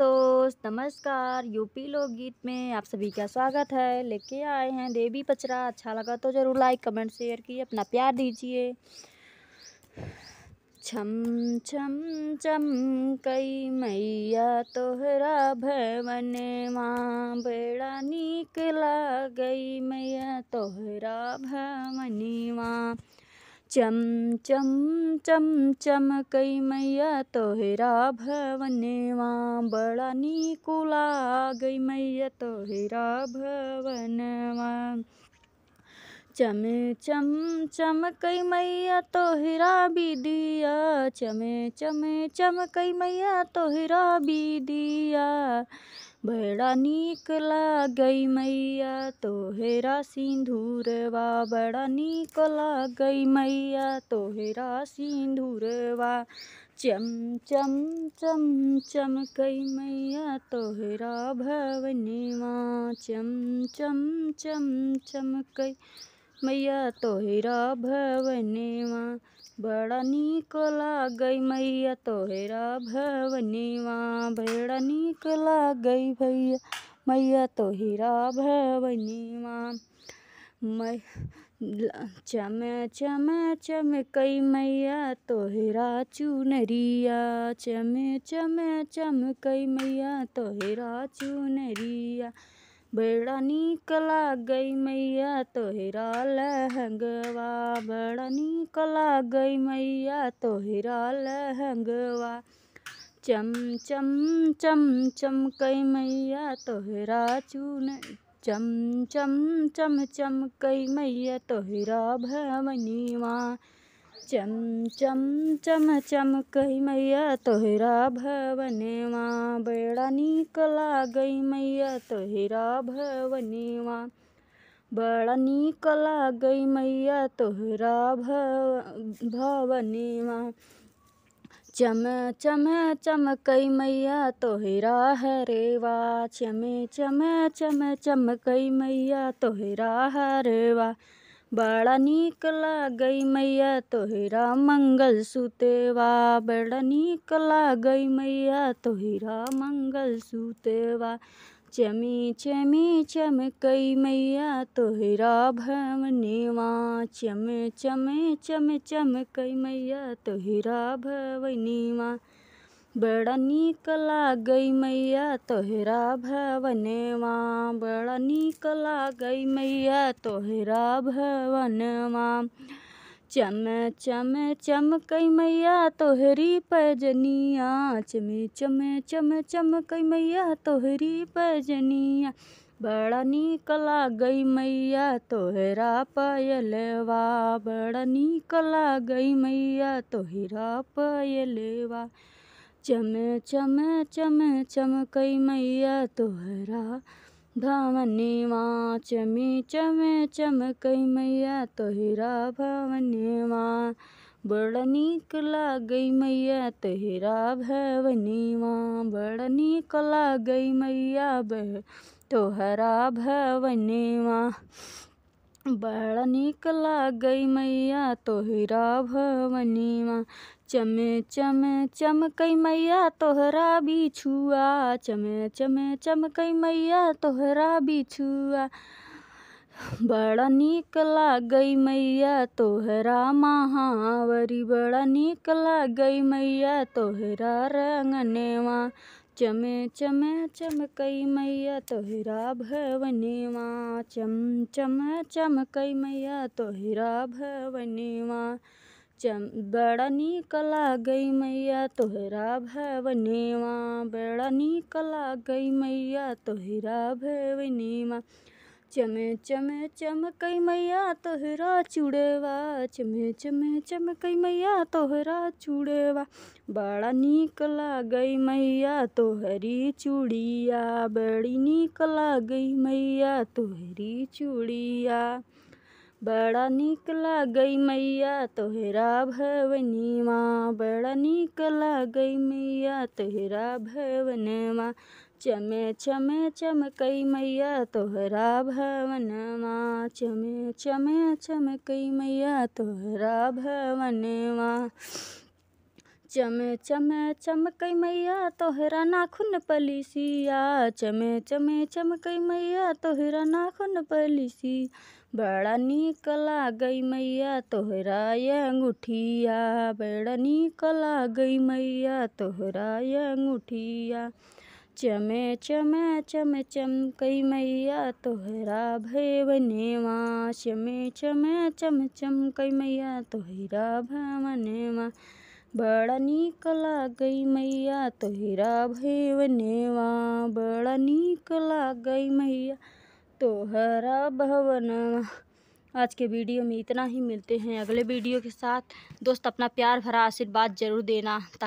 दोस्त तो नमस्कार यूपी लोकगीत में आप सभी का स्वागत है लेके आए हैं देवी पचरा अच्छा लगा तो ज़रूर लाइक कमेंट शेयर की अपना प्यार दीजिए छम छम चम कई मैया तोहरा भवन माँ बेड़ा निकला गई मैया तोहरा भवन माँ चम चम चम चमकई मैया तोहरा भवनवा बड़ा नीक गई मैया तोहरा भवनवा चमे चम चमकई मैया तोहरा दिया चमे चमे चमकई मैया तोहरा दिया बड़ा निक गई मैया तोहरा सिंदूरवा बड़ा ला गई मैया तोहरा सिंदूरवा चम चम चम चमकई मैया तोहरा भवनीवा चम चम चम चमकई मैया तोहरा भवनीवा बड़ा निक लाग मैया तोहरा भवनीवा बड़ा निक लाग भैया मैया तोहरा भवनीवा मै चम चम चमक मैया तोहरा चुनरिया चम चम चमक मैया तोहरा चुनरिया बड़ा निक लागई मैया तोहरा लहंगवा बड़ा निक लागई मैया तोहरा लहंगवा चम चम चम चम कई मैया तोहरा चून चम चम चम चम कई मैया तोहरा भवनीवा चम चम चम चम कही मैया तोहरा भवने माँ बड़ा निक लागई मैया तोहरा भवने माँ बड़ा निक लागई मैया तोहरा भव भवने चम चम चमकई मैया तोहरा हरेवा चम चम चम चमकई मैया तोहरा हरेवा बड़ा नीक लाग मैया तोहरा मंगल सुतेवा बड़ा नीक लाग मैया तोहरा मंगल सुतेवा चमी चमी चमकई मैया तोहरा भवनीवा चमे चमे चम चमकई मैया तोहरा भवनीवा बड़ा नीक लागई मैया तोहरा भवनवा बड़ा नीक लागई मैया तोहरा भवनवा चम चम चमक मैया तोहरी पजनिया चमे चम चम चमक मैया तोहरी पजनिया बड़ा नीक लागई मैया तोहरा पयलवा बड़ा नीक लागई मैया तोहरा पयलवा चम चम चम चमकई मैया तोहरा भवनी माँ चमे चम चमकई मैया तोहरा माँ बड़ नीक लागई मैया तोहरा माँ बड़ नीक लागई मैया बह तोहरा माँ बड़ नीक लागई मैया तोहरा माँ चम चम चमकई मैया तोहरा बिछुआ चम चम चमकई मैया तोहरा बिछुआ बड़ा निक लागई मैया तोहरा महावरी बड़ा निक लागई मैया तोहरा रंगनेवा चम चम चमकई मैया तोहरा भवनेवा चम चम चमकई मैया तोहरा भवनेवा बड़ा निक लागई मैया तोहरा भवनेवा बड़ा निक लागई मैया तोहरा माँ चमे चमे चमकई मैया तोहरा चूड़ेवा चमे चमे चमकई मैया तोहरा चूड़ेवा बड़ा निक लागई मैया तोहरी चूड़िया बड़ी निक लागई मैया तोहरी चूड़िया बड़ा नीक गई मैया तोहरा माँ बड़ा नीक गई मैया तोहरा माँ चमे चमे चमकई मैया तोहरा भवन माँ चमे चमे चमकई मैया तोहरा भवन माँ चमे चमे चमकई मैया तोहरा नाखुन पलिसिया चमे चमे चमकई मैया तोहरा नाखुन पलिसिया बड़ा निक लागई मैया तोहरा ये अंगूठिया बड़ा निक लागई मैया तोहरा ये अंगूठिया चमे चमे चम चमकई मैया तोहरा भेवनेमा चमे चमे चम चमकई मैया तोहरा भवनेमा बड़ा निक लागई मैया तोहरा भवनेवा बड़ा निक लागई मैया तो हरा भवन आज के वीडियो में इतना ही मिलते हैं अगले वीडियो के साथ दोस्त अपना प्यार भरा आशीर्वाद ज़रूर देना ताकि